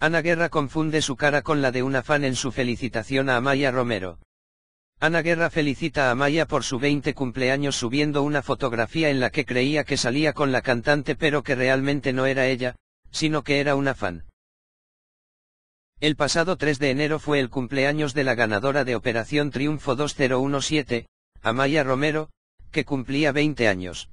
Ana Guerra confunde su cara con la de una fan en su felicitación a Amaya Romero. Ana Guerra felicita a Amaya por su 20 cumpleaños subiendo una fotografía en la que creía que salía con la cantante pero que realmente no era ella, sino que era una fan. El pasado 3 de enero fue el cumpleaños de la ganadora de Operación Triunfo 2017, Amaya Romero, que cumplía 20 años.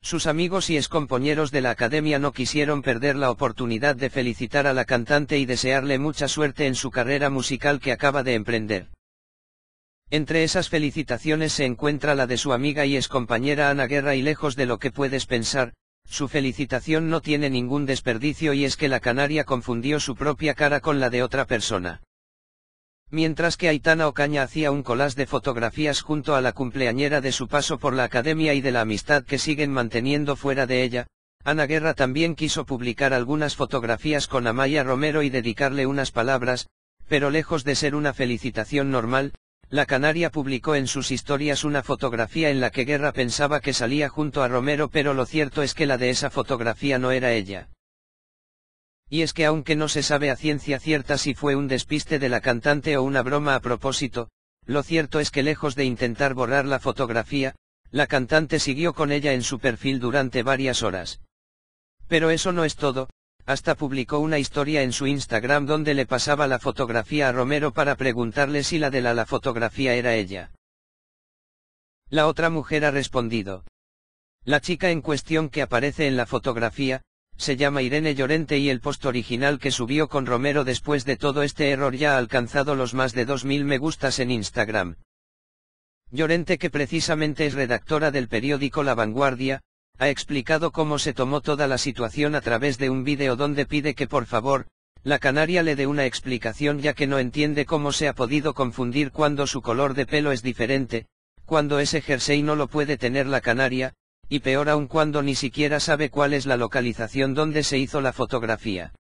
Sus amigos y excompañeros de la academia no quisieron perder la oportunidad de felicitar a la cantante y desearle mucha suerte en su carrera musical que acaba de emprender. Entre esas felicitaciones se encuentra la de su amiga y excompañera Ana Guerra y lejos de lo que puedes pensar, su felicitación no tiene ningún desperdicio y es que la canaria confundió su propia cara con la de otra persona. Mientras que Aitana Ocaña hacía un colás de fotografías junto a la cumpleañera de su paso por la academia y de la amistad que siguen manteniendo fuera de ella, Ana Guerra también quiso publicar algunas fotografías con Amaya Romero y dedicarle unas palabras, pero lejos de ser una felicitación normal, la Canaria publicó en sus historias una fotografía en la que Guerra pensaba que salía junto a Romero pero lo cierto es que la de esa fotografía no era ella. Y es que aunque no se sabe a ciencia cierta si fue un despiste de la cantante o una broma a propósito, lo cierto es que lejos de intentar borrar la fotografía, la cantante siguió con ella en su perfil durante varias horas. Pero eso no es todo, hasta publicó una historia en su Instagram donde le pasaba la fotografía a Romero para preguntarle si la de la, la fotografía era ella. La otra mujer ha respondido. La chica en cuestión que aparece en la fotografía, se llama Irene Llorente y el post original que subió con Romero después de todo este error ya ha alcanzado los más de 2.000 me gustas en Instagram. Llorente que precisamente es redactora del periódico La Vanguardia, ha explicado cómo se tomó toda la situación a través de un vídeo donde pide que por favor, la canaria le dé una explicación ya que no entiende cómo se ha podido confundir cuando su color de pelo es diferente, cuando ese jersey no lo puede tener la canaria, y peor aún cuando ni siquiera sabe cuál es la localización donde se hizo la fotografía.